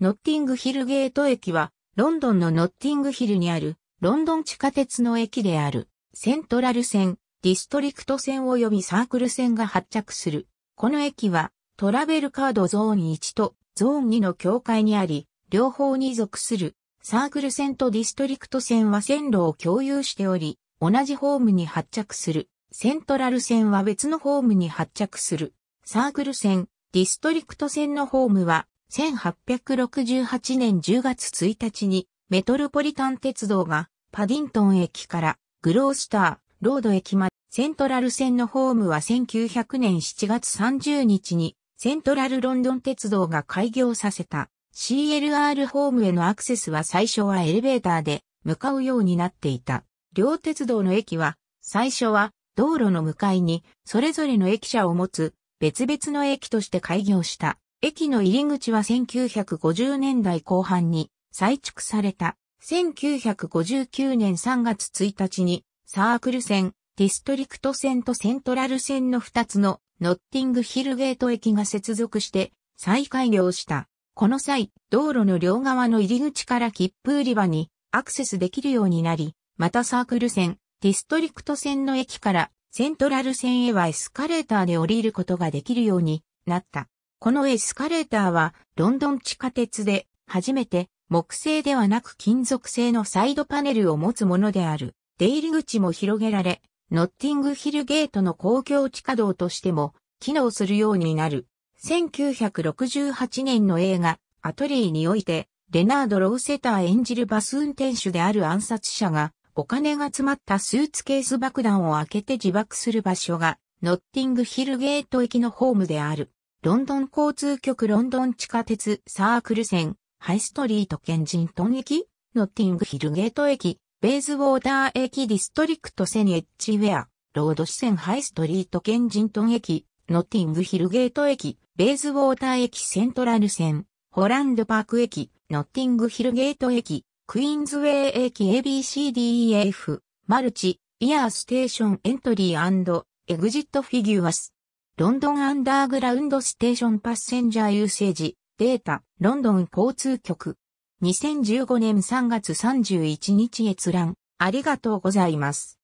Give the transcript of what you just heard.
ノッティングヒルゲート駅は、ロンドンのノッティングヒルにある、ロンドン地下鉄の駅である、セントラル線、ディストリクト線及びサークル線が発着する。この駅は、トラベルカードゾーン1とゾーン2の境界にあり、両方に属する、サークル線とディストリクト線は線路を共有しており、同じホームに発着する。セントラル線は別のホームに発着する。サークル線、ディストリクト線のホームは1868年10月1日にメトロポリタン鉄道がパディントン駅からグロースター、ロード駅までセントラル線のホームは1900年7月30日にセントラルロンドン鉄道が開業させた CLR ホームへのアクセスは最初はエレベーターで向かうようになっていた。両鉄道の駅は最初は道路の向かいにそれぞれの駅舎を持つ別々の駅として開業した。駅の入り口は1950年代後半に再築された。1959年3月1日にサークル線、ディストリクト線とセントラル線の2つのノッティングヒルゲート駅が接続して再開業した。この際、道路の両側の入り口から切符売り場にアクセスできるようになり、またサークル線、ディストリクト線の駅からセントラル線へはエスカレーターで降りることができるようになった。このエスカレーターは、ロンドン地下鉄で、初めて、木製ではなく金属製のサイドパネルを持つものである。出入り口も広げられ、ノッティングヒルゲートの公共地下道としても、機能するようになる。1968年の映画、アトリーにおいて、レナード・ローセター演じるバス運転手である暗殺者が、お金が詰まったスーツケース爆弾を開けて自爆する場所が、ノッティングヒルゲート駅のホームである。ロンドン交通局ロンドン地下鉄サークル線、ハイストリートケンジントン駅、ノッティングヒルゲート駅、ベイズウォーター駅ディストリクトセニエッジウェア、ロード支線ハイストリートケンジントン駅、ノッティングヒルゲート駅、ベイズウォーター駅セントラル線、ホランドパーク駅、ノッティングヒルゲート駅、クイーンズウェイ駅 ABCDEF、マルチ、イヤーステーションエントリーエグジットフィギュアス。ロンドンアンダーグラウンドステーションパッセンジャーユーセージ、データ、ロンドン交通局。2015年3月31日閲覧、ありがとうございます。